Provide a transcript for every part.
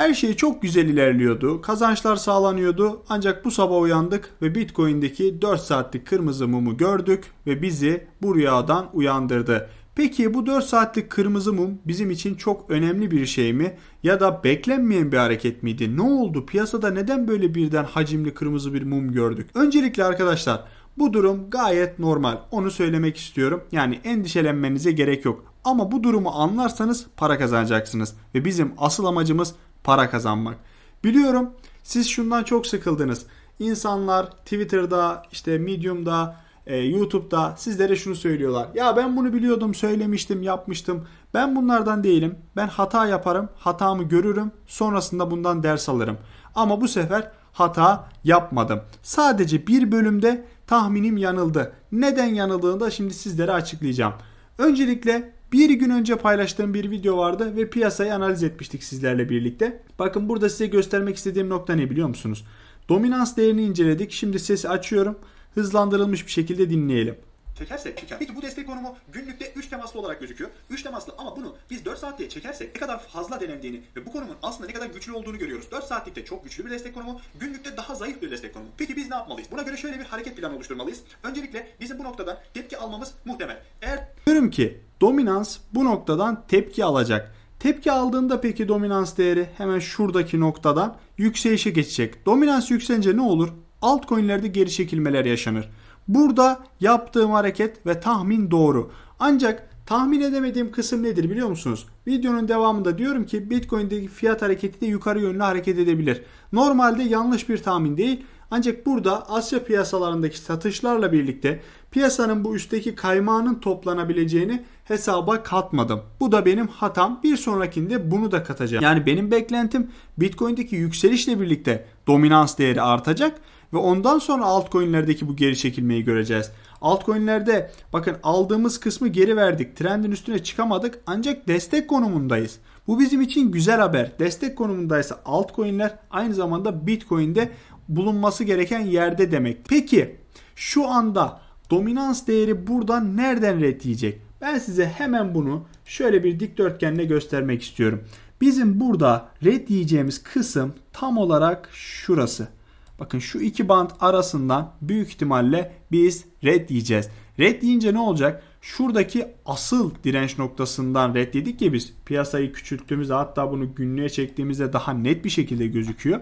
Her şey çok güzel ilerliyordu. Kazançlar sağlanıyordu. Ancak bu sabah uyandık ve Bitcoin'deki 4 saatlik kırmızı mumu gördük ve bizi bu rüyadan uyandırdı. Peki bu 4 saatlik kırmızı mum bizim için çok önemli bir şey mi? Ya da beklenmeyen bir hareket miydi? Ne oldu? Piyasada neden böyle birden hacimli kırmızı bir mum gördük? Öncelikle arkadaşlar bu durum gayet normal. Onu söylemek istiyorum. Yani endişelenmenize gerek yok. Ama bu durumu anlarsanız para kazanacaksınız. Ve bizim asıl amacımız para kazanmak. Biliyorum siz şundan çok sıkıldınız. İnsanlar Twitter'da, işte Medium'da, e, YouTube'da sizlere şunu söylüyorlar. Ya ben bunu biliyordum, söylemiştim, yapmıştım. Ben bunlardan değilim. Ben hata yaparım, hatamı görürüm, sonrasında bundan ders alırım. Ama bu sefer hata yapmadım. Sadece bir bölümde tahminim yanıldı. Neden yanıldığını da şimdi sizlere açıklayacağım. Öncelikle bir gün önce paylaştığım bir video vardı ve piyasayı analiz etmiştik sizlerle birlikte. Bakın burada size göstermek istediğim nokta ne biliyor musunuz? Dominans değerini inceledik. Şimdi sesi açıyorum. Hızlandırılmış bir şekilde dinleyelim. Çekersek çeker. Peki bu destek konumu günlükte 3 temaslı olarak gözüküyor. 3 temaslı ama bunu biz 4 saat diye çekersek ne kadar fazla denendiğini ve bu konumun aslında ne kadar güçlü olduğunu görüyoruz. 4 saatlikte çok güçlü bir destek konumu, günlükte daha zayıf bir destek konumu. Peki biz ne yapmalıyız? Buna göre şöyle bir hareket planı oluşturmalıyız. Öncelikle bizim bu noktadan tepki almamız muhtemel. Eğer diyorum ki dominans bu noktadan tepki alacak. Tepki aldığında peki dominans değeri hemen şuradaki noktadan yükselişe geçecek. Dominans yükselince ne olur? altcoin'lerde geri çekilmeler yaşanır. Burada yaptığım hareket ve tahmin doğru. Ancak tahmin edemediğim kısım nedir biliyor musunuz? Videonun devamında diyorum ki Bitcoin'deki fiyat hareketi de yukarı yönlü hareket edebilir. Normalde yanlış bir tahmin değil. Ancak burada Asya piyasalarındaki satışlarla birlikte piyasanın bu üstteki kaymağının toplanabileceğini hesaba katmadım. Bu da benim hatam. Bir sonrakinde bunu da katacağım. Yani benim beklentim Bitcoin'deki yükselişle birlikte dominans değeri artacak ve ondan sonra altcoin'lerdeki bu geri çekilmeyi göreceğiz. Altcoin'lerde bakın aldığımız kısmı geri verdik. Trendin üstüne çıkamadık ancak destek konumundayız. Bu bizim için güzel haber. Destek konumundaysa altcoin'ler aynı zamanda Bitcoin'de bulunması gereken yerde demek. Peki şu anda dominans değeri buradan nereden red Ben size hemen bunu şöyle bir dikdörtgenle göstermek istiyorum. Bizim burada red yiyeceğimiz kısım tam olarak şurası. Bakın şu iki bant arasından büyük ihtimalle biz red diyeceğiz. Red deyince ne olacak? Şuradaki asıl direnç noktasından red dedik ya biz. Piyasayı küçülttüğümüzde hatta bunu günlüğe çektiğimizde daha net bir şekilde gözüküyor.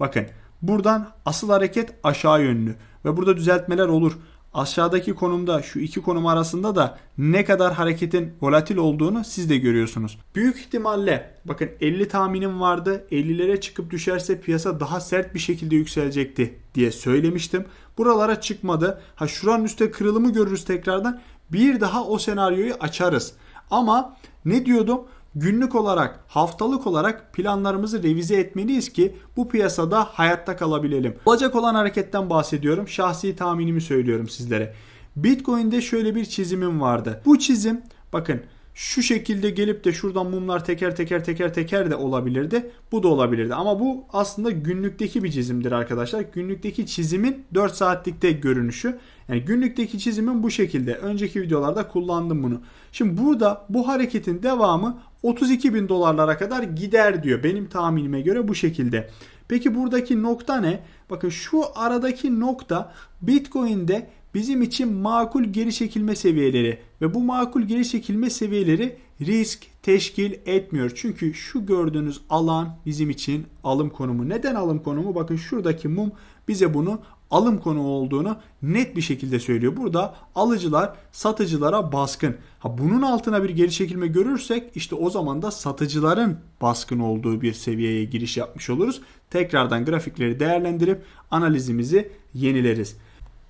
Bakın buradan asıl hareket aşağı yönlü ve burada düzeltmeler olur aşağıdaki konumda şu iki konum arasında da ne kadar hareketin volatil olduğunu siz de görüyorsunuz. Büyük ihtimalle bakın 50 tahminim vardı 50'lere çıkıp düşerse piyasa daha sert bir şekilde yükselecekti diye söylemiştim. Buralara çıkmadı. Ha şuranın üstte kırılımı görürüz tekrardan. Bir daha o senaryoyu açarız. Ama ne diyordum? günlük olarak, haftalık olarak planlarımızı revize etmeliyiz ki bu piyasada hayatta kalabilelim. Olacak olan hareketten bahsediyorum. Şahsi tahminimi söylüyorum sizlere. Bitcoin'de şöyle bir çizimim vardı. Bu çizim bakın şu şekilde gelip de şuradan mumlar teker teker teker teker de olabilirdi. Bu da olabilirdi. Ama bu aslında günlükteki bir çizimdir arkadaşlar. Günlükteki çizimin 4 saatlikte görünüşü. Yani günlükteki çizimin bu şekilde. Önceki videolarda kullandım bunu. Şimdi burada bu hareketin devamı 32 bin dolarlara kadar gider diyor. Benim tahminime göre bu şekilde. Peki buradaki nokta ne? Bakın şu aradaki nokta Bitcoin'de bizim için makul geri çekilme seviyeleri ve bu makul geri çekilme seviyeleri risk teşkil etmiyor. Çünkü şu gördüğünüz alan bizim için alım konumu. Neden alım konumu? Bakın şuradaki mum bize bunu alım konu olduğunu net bir şekilde söylüyor. Burada alıcılar satıcılara baskın. Ha bunun altına bir geri çekilme görürsek işte o zaman da satıcıların baskın olduğu bir seviyeye giriş yapmış oluruz. Tekrardan grafikleri değerlendirip analizimizi yenileriz.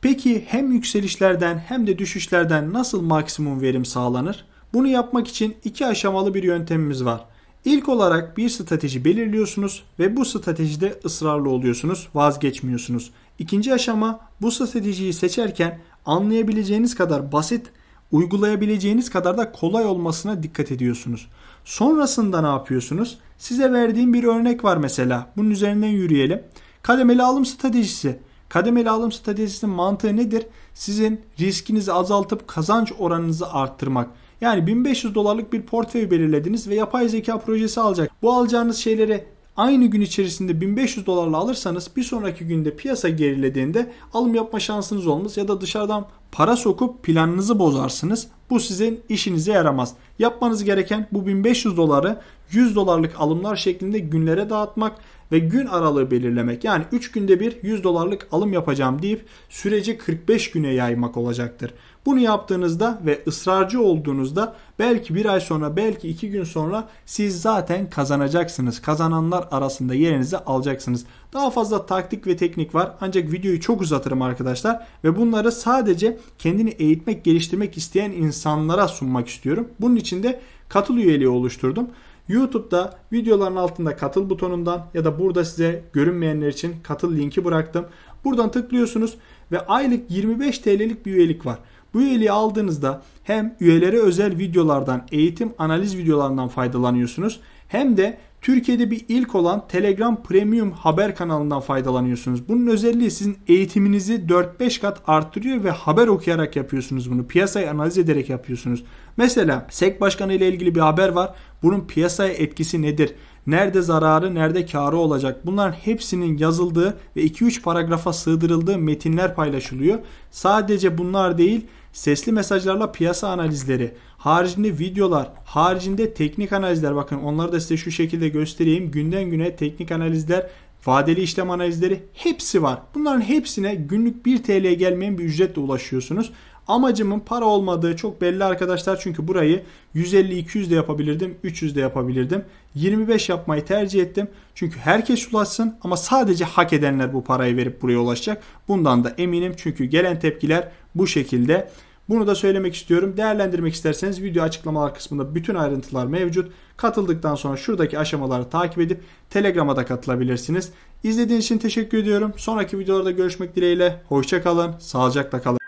Peki hem yükselişlerden hem de düşüşlerden nasıl maksimum verim sağlanır? Bunu yapmak için iki aşamalı bir yöntemimiz var. İlk olarak bir strateji belirliyorsunuz ve bu stratejide ısrarlı oluyorsunuz, vazgeçmiyorsunuz. İkinci aşama bu stratejiyi seçerken anlayabileceğiniz kadar basit, uygulayabileceğiniz kadar da kolay olmasına dikkat ediyorsunuz. Sonrasında ne yapıyorsunuz? Size verdiğim bir örnek var mesela. Bunun üzerinden yürüyelim. Kademeli alım stratejisi. Kademeli alım stratejisinin mantığı nedir? Sizin riskinizi azaltıp kazanç oranınızı arttırmak. Yani 1500 dolarlık bir portföy belirlediniz ve yapay zeka projesi alacak. Bu alacağınız şeyleri aynı gün içerisinde 1500 dolarla alırsanız bir sonraki günde piyasa gerilediğinde alım yapma şansınız olmaz ya da dışarıdan para sokup planınızı bozarsınız. Bu sizin işinize yaramaz. Yapmanız gereken bu 1500 doları 100 dolarlık alımlar şeklinde günlere dağıtmak ve gün aralığı belirlemek. Yani 3 günde bir 100 dolarlık alım yapacağım deyip süreci 45 güne yaymak olacaktır. Bunu yaptığınızda ve ısrarcı olduğunuzda belki bir ay sonra belki iki gün sonra siz zaten kazanacaksınız. Kazananlar arasında yerinizi alacaksınız. Daha fazla taktik ve teknik var ancak videoyu çok uzatırım arkadaşlar ve bunları sadece kendini eğitmek geliştirmek isteyen insanlara sunmak istiyorum. Bunun için de katıl üyeliği oluşturdum. YouTube'da videoların altında katıl butonundan ya da burada size görünmeyenler için katıl linki bıraktım. Buradan tıklıyorsunuz ve aylık 25 TL'lik bir üyelik var. Bu üyeliği aldığınızda hem üyelere özel videolardan, eğitim analiz videolarından faydalanıyorsunuz hem de Türkiye'de bir ilk olan Telegram Premium haber kanalından faydalanıyorsunuz. Bunun özelliği sizin eğitiminizi 4-5 kat arttırıyor ve haber okuyarak yapıyorsunuz bunu. Piyasayı analiz ederek yapıyorsunuz. Mesela SEK Başkanı ile ilgili bir haber var. Bunun piyasaya etkisi nedir? nerede zararı nerede karı olacak bunların hepsinin yazıldığı ve 2-3 paragrafa sığdırıldığı metinler paylaşılıyor. Sadece bunlar değil sesli mesajlarla piyasa analizleri, haricinde videolar, haricinde teknik analizler bakın onları da size şu şekilde göstereyim. Günden güne teknik analizler vadeli işlem analizleri hepsi var. Bunların hepsine günlük 1 TL gelmeyen bir ücretle ulaşıyorsunuz. Amacımın para olmadığı çok belli arkadaşlar. Çünkü burayı 150-200 de yapabilirdim. 300 de yapabilirdim. 25 yapmayı tercih ettim. Çünkü herkes ulaşsın ama sadece hak edenler bu parayı verip buraya ulaşacak. Bundan da eminim. Çünkü gelen tepkiler bu şekilde. Bunu da söylemek istiyorum. Değerlendirmek isterseniz video açıklamalar kısmında bütün ayrıntılar mevcut. Katıldıktan sonra şuradaki aşamaları takip edip Telegram'a da katılabilirsiniz. İzlediğiniz için teşekkür ediyorum. Sonraki videolarda görüşmek dileğiyle. Hoşçakalın. Sağlıcakla kalın.